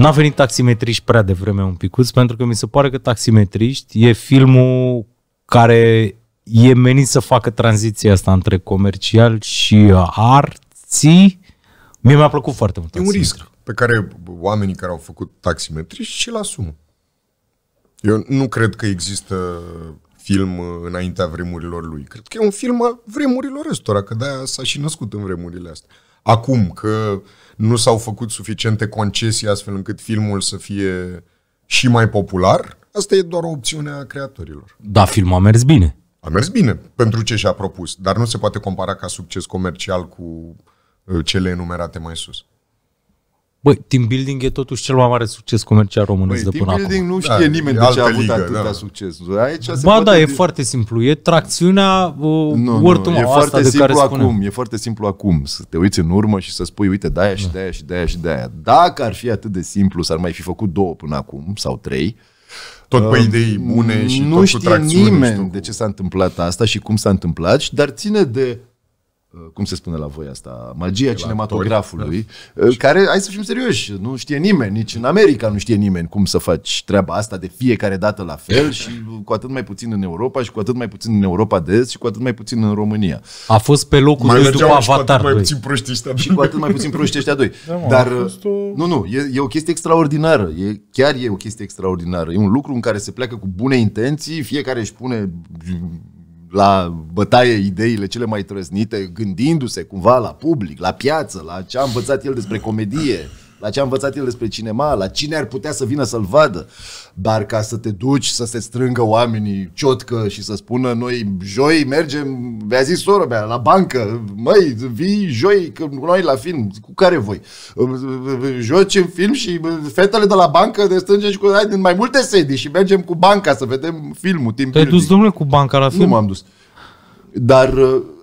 N-a venit taximetriști prea devreme un picuț, pentru că mi se pare că taximetriști e filmul care e menit să facă tranziția asta între comercial și arții. Mie mi-a plăcut foarte mult. E un risc pe care oamenii care au făcut taximetriști și-l asumă. Eu nu cred că există film înaintea vremurilor lui. Cred că e un film al vremurilor ăstora, că de-aia s-a și născut în vremurile astea acum, că nu s-au făcut suficiente concesii astfel încât filmul să fie și mai popular, asta e doar o opțiune a creatorilor. Da, filmul a mers bine. A mers bine pentru ce și-a propus, dar nu se poate compara ca succes comercial cu uh, cele enumerate mai sus. Băi, team building e totuși cel mai mare succes comercial românesc Băi, de până acum. building nu da, știe da, nimeni de ce a avut ligă, atâta da. succes. Aici se ba da, e e foarte simplu. E tracțiunea uh, nu, nu, e asta foarte de simplu care acum, spunem. E foarte simplu acum să te uiți în urmă și să spui, uite, de-aia și da. de-aia și de-aia și de-aia. Dacă ar fi atât de simplu, s-ar mai fi făcut două până acum sau trei, tot pe idei bune și nu tot știe cu nimeni nu știu de ce s-a întâmplat asta și cum s-a întâmplat, dar ține de Uh, cum se spune la voi asta, magia cinematografului, da. uh, care, hai să fim serioși, nu știe nimeni, nici în America nu știe nimeni cum să faci treaba asta de fiecare dată la fel da. și cu atât mai puțin în Europa și cu atât mai puțin în Europa de Est și cu atât mai puțin în România. A fost pe locul mai doi după Avatar. Mai puțin proști ăștia Și cu atât mai puțin proști ăștia doi. Da, Dar, o... nu, nu, e, e o chestie extraordinară, e, chiar e o chestie extraordinară. E un lucru în care se pleacă cu bune intenții, fiecare își pune la bătaie ideile cele mai trăznite gândindu-se cumva la public, la piață, la ce a învățat el despre comedie, la ce a învățat el despre cinema, la cine ar putea să vină să-l vadă. Dar ca să te duci, să se strângă oamenii ciotcă și să spună noi joi mergem, mi-a zis sora mea, la bancă, măi, vii joi că noi la film, cu care voi? Joci în film și fetele de la bancă de strânge și cu hai, din mai multe sedii și mergem cu banca să vedem filmul. Te-ai dus, domnule, cu banca la film? Nu m-am dus. Dar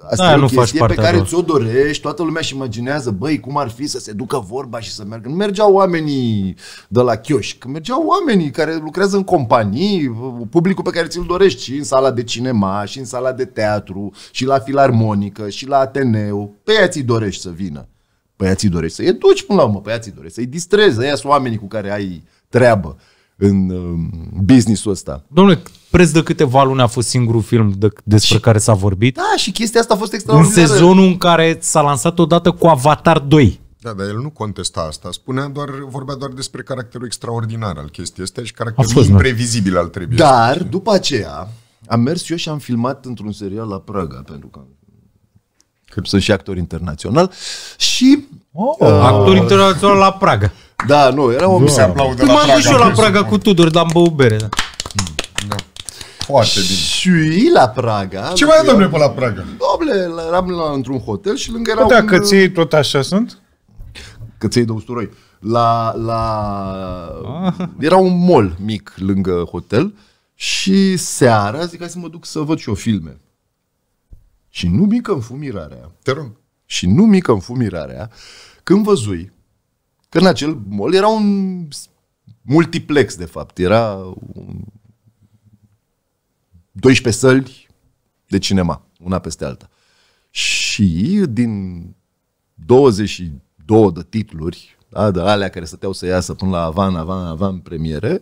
Asta da, e o nu chestie faci pe care ți-o dorești, toată lumea și imaginează, băi, cum ar fi să se ducă vorba și să meargă. Nu mergeau oamenii de la chioșc, mergeau oamenii care lucrează în companii, publicul pe care ți-l dorești și în sala de cinema, și în sala de teatru, și la filarmonică, și la Ateneu. Pe aia ți dorești să vină. Pe aia ți dorești să-i duci până la urmă, pe aia ți dorești să-i distrezi, aia sunt oamenii cu care ai treabă în uh, businessul ăsta. Domnule, preț de câteva luni a fost singurul film de, despre și, care s-a vorbit. Da, și chestia asta a fost extraordinară. În sezonul în care s-a lansat odată cu Avatar 2. Da, dar el nu contesta asta. Spunea doar, vorbea doar despre caracterul extraordinar al chestii astea și caracterul fost, da. imprevizibil al trebuie. Dar, după aceea, am mers eu și am filmat într-un serial la Praga, pentru că că sunt și actor internațional și... Oh, uh, actor internațional la Praga. Da, nu, era o... Se aplaudă păi la M-am dus eu la Praga cu Tudor, dar am băut bere. Da. Mm, da. Foarte bine. Și la Praga... Ce mai e, adică- domnule, pe la Praga? Doamne, eram la, într-un hotel și lângă era... Da, un... căței tot așa sunt? Căței de usturoi. La, la... Ah. Era un mall mic lângă hotel și seara zic hai să mă duc să văd și o filme. Și nu mică fumirarea. Te rog. Și nu mică fumirarea. când văzui în acel mall era un multiplex, de fapt. Era un 12 săli de cinema, una peste alta. Și din 22 de titluri, da, de alea care stăteau să iasă până la avan, avan, avan premiere,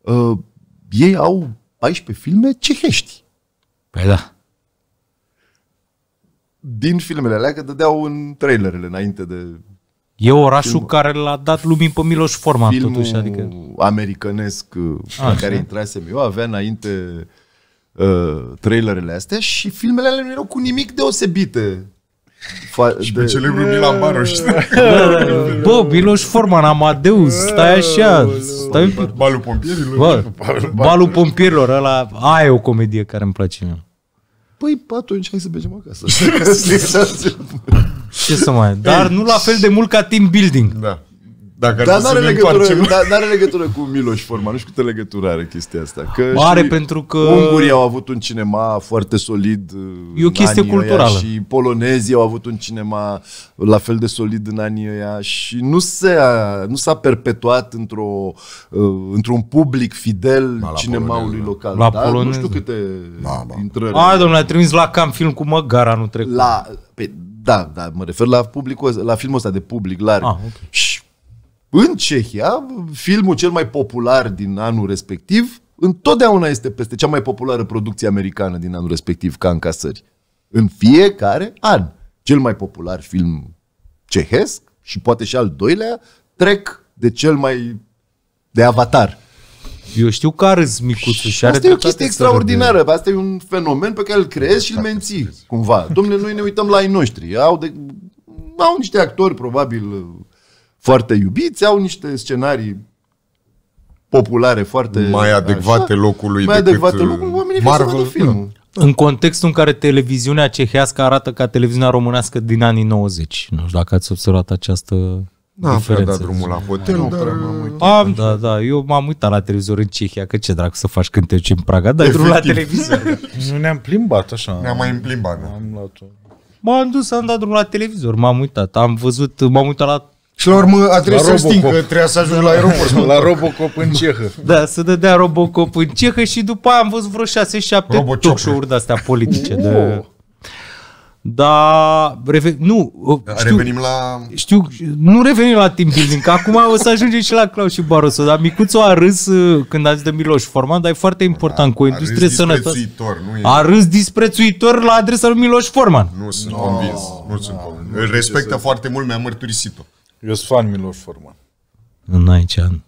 uh, ei au 14 filme cehești. Păi da. Din filmele alea, că dădeau în trailerele înainte de E orașul filmul, care l-a dat lumii pe Miloș Forman, filmul totuși. Adică... americanesc uh, ah, A, așa. care intrasem eu avea înainte uh, trailerele astea și filmele alea nu erau cu nimic deosebite. Fa- și de... pe celebrul Milan Baroș. Bă, Miloș Forman, Amadeus, stai așa. Stai... Balul pompierilor. Bă, balul pompierilor, ăla, aia e o comedie care îmi place mie. Păi, atunci hai să mergem acasă. Ce să mai... Dar nu la fel de mult ca team building. Da. Dacă Dar nu are legătură, n-are legătură cu Miloș Forman, nu știu câtă legătură are chestia asta. Că, are știi, pentru că... Ungurii au avut un cinema foarte solid E o chestie culturală. Și polonezii au avut un cinema la fel de solid în anii ăia și nu, se a, nu s-a perpetuat într-o, uh, într-un public fidel la cinemaului la local. La da? Nu știu câte ba, ba. intrări. A, domnule, ai trimis la cam film cu Măgar anul trecut. La, pe, da, da, mă refer la, publicul, la filmul ăsta de public larg. Ah, okay. Și în Cehia, filmul cel mai popular din anul respectiv, întotdeauna este peste cea mai populară producție americană din anul respectiv ca casări. În fiecare an. Cel mai popular film cehesc și poate și al doilea trec de cel mai de avatar. Eu știu că are micuțul și are Asta e o chestie extraordinară. De... Asta e un fenomen pe care îl creezi și îl menții, cumva. Domnule, noi ne uităm la ai noștri. Au, de... au niște actori, probabil, foarte iubiți, au niște scenarii populare foarte... Mai adecvate așa, locului mai decât uh, locul oamenii Marvel. să film. Da. În contextul în care televiziunea cehească arată ca televiziunea românească din anii 90. Nu știu dacă ați observat această nu am prea dat drumul la hotel, da, nu, dar... Am, da, da, eu m-am uitat la televizor în Cehia, că ce dracu să faci când te duci în Praga, dai drumul la televizor. nu ne-am plimbat așa. Ne-am mai plimbat, da. Am luat M-am dus, am dat drumul la televizor, m-am uitat, am văzut, m-am uitat la și la urmă a trebuit să știm că trebuia să ajungi la da. aeroport. la Robocop în cehă. Da, să dădea Robocop în cehă și după aia am văzut vreo 6-7 talk show-uri de-astea politice. De... Dar reven... nu, știu, revenim la... Știu, nu revenim la team building, că acum o să ajungem și la Claus și Barroso, dar Micuțu a râs uh, când zis de Miloș Forman, dar e foarte important da, cu o industrie sănătoasă. Nu e... A râs disprețuitor la adresa lui Miloș Forman. Nu sunt no, convins, nu sunt no, convins. Îl respectă foarte mult, mi-a mărturisit-o. Eu sunt fan Miloș Forman. În ai an.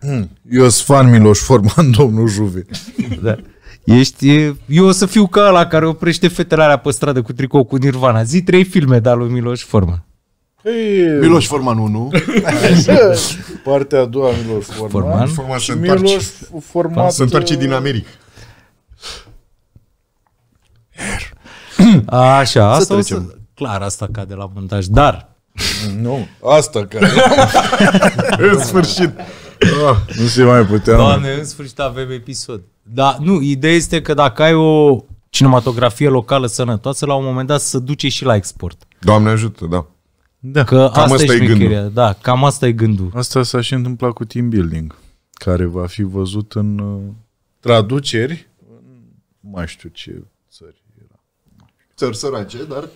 Hmm, eu sunt fan Miloș Forman, domnul Juve. da. Ești, eu o să fiu ca ăla care oprește fetele alea pe stradă cu tricou cu Nirvana. Zi trei filme, dar lui Miloș Forman. Hey, Miloș Forman 1. Partea a doua, Miloș Forman. Forman, Forman se Miloș Forman se întoarce uh, din America. Așa, asta o să... Clar, asta cade la montaj, dar... Mm, nu, asta cade. în sfârșit. Oh, nu se mai putea. Doamne, în sfârșit avem episod. Da, nu, ideea este că dacă ai o cinematografie locală sănătoasă, la un moment dat se duce și la export. Doamne ajută, da. Da. Că cam asta, asta e gândul. Da, cam asta e gândul. Asta s-a și întâmplat cu team building, care va fi văzut în uh, traduceri în mai știu ce țări era. Țări sărace, dar...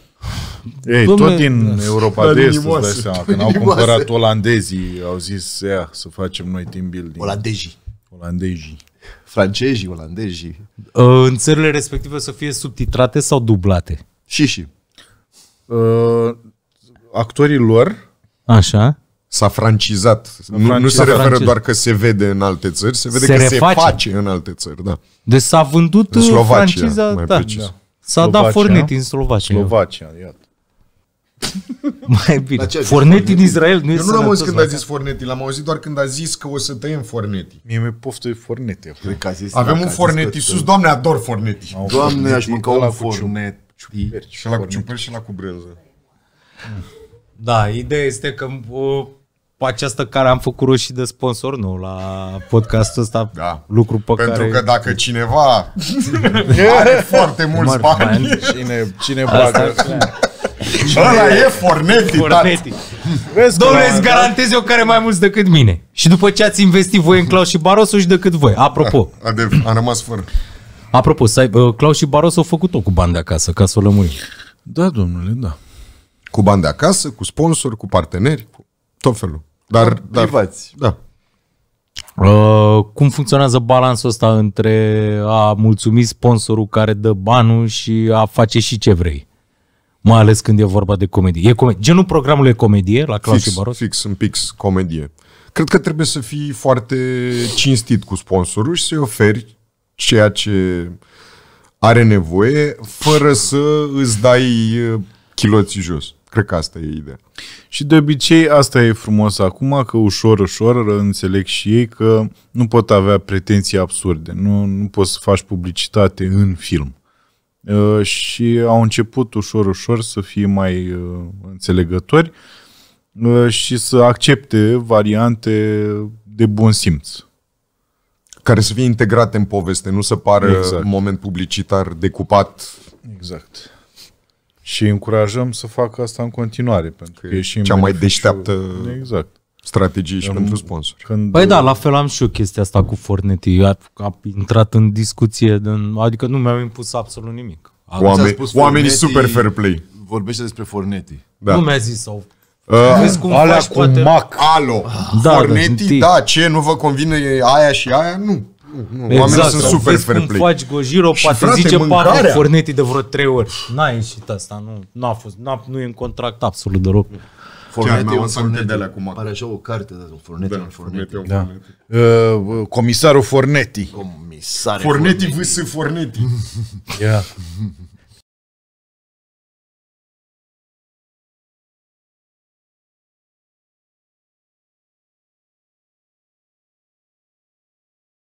Ei, Dom'le, tot din da. Europa de Est, îți dai seama, când au cumpărat olandezii, au zis, ia, să facem noi team building. Olandezii. Olandezii francezii, olandezii. Uh, în țările respective să fie subtitrate sau dublate? Și și. Uh, actorii lor Așa. S-a francizat. S-a nu, nu se referă francez. doar că se vede în alte țări, se vede se că reface. se face în alte țări. Da. Deci s-a vândut în uh, Slovacia, franciza. Mai da, precis. da. S-a Slovacia, dat fornit în Slovacia. Slovacia, iată. Mai bine. Forneti din Israel nu Eu nu l-am auzit când a da. zis forneti, l-am auzit doar când a zis că o să tăiem forneti. Mie mi-e poftă de Cred Avem un forneti sus, doamne, ador forneti. Doamne, aș mânca un fornet. Și la cu și la cu brânză. Da, ideea este că această care am făcut roșii de sponsor nu la podcastul ăsta. Da. Lucru pe Pentru care... că dacă cineva are foarte mulți bani... Cine, cine bagă... Și ăla e forneti, forneti. Vezi, Domnule, îți da? garantez eu care mai mulți decât mine. Și după ce ați investit voi în Claus și Barosu și decât voi. Apropo. A, a, a rămas fără. Apropo, ai, uh, Claus și Baros au făcut-o cu bani de acasă, ca să o lămurim. Da, domnule, da. Cu bani de acasă, cu sponsori, cu parteneri, cu tot felul. Dar, cu da, dar privați. Da. Uh, cum funcționează balansul ăsta între a mulțumi sponsorul care dă banul și a face și ce vrei? mai ales când e vorba de comedie. E comedie. Genul programului e comedie la Claus și Baros? Fix, un pix, comedie. Cred că trebuie să fii foarte cinstit cu sponsorul și să-i oferi ceea ce are nevoie, fără să îți dai uh, chiloții jos. Cred că asta e ideea. Și de obicei asta e frumos acum, că ușor, ușor uh, înțeleg și ei că nu pot avea pretenții absurde. Nu, nu poți să faci publicitate în film. Uh, și au început ușor, ușor să fie mai uh, înțelegători uh, și să accepte variante de bun simț. Care să fie integrate în poveste, nu să pară exact. moment publicitar decupat. Exact. Și încurajăm să facă asta în continuare, pentru că, că e și cea mai deșteaptă. Exact strategii și pentru sponsori. Când... Păi da, la fel am și eu chestia asta cu Forneti. A, a intrat în discuție, în, adică nu mi-au impus absolut nimic. Oameni, spus oamenii Fornetti, super fair play. Vorbește despre Forneti. Da. Nu mi-a zis sau Uh, Vezi cum alea faci, cu poate... Mac. Alo. Ah, da, da Forneti, da, ce, nu vă convine aia și aia? Nu. Nu, exact, oamenii sunt super fair cum play. faci Gojiro, și poate frate, zice mâncarea... forneti de vreo trei ori. N-a ieșit asta, nu, n-a fost, n-a, nu e în contract absolut deloc. Fornete un fornete de la cum Pare așa o carte da, un fornet, da, un fornete. Da. Uh, comisarul Forneti. Comisare Forneti vs. Forneti. Ia.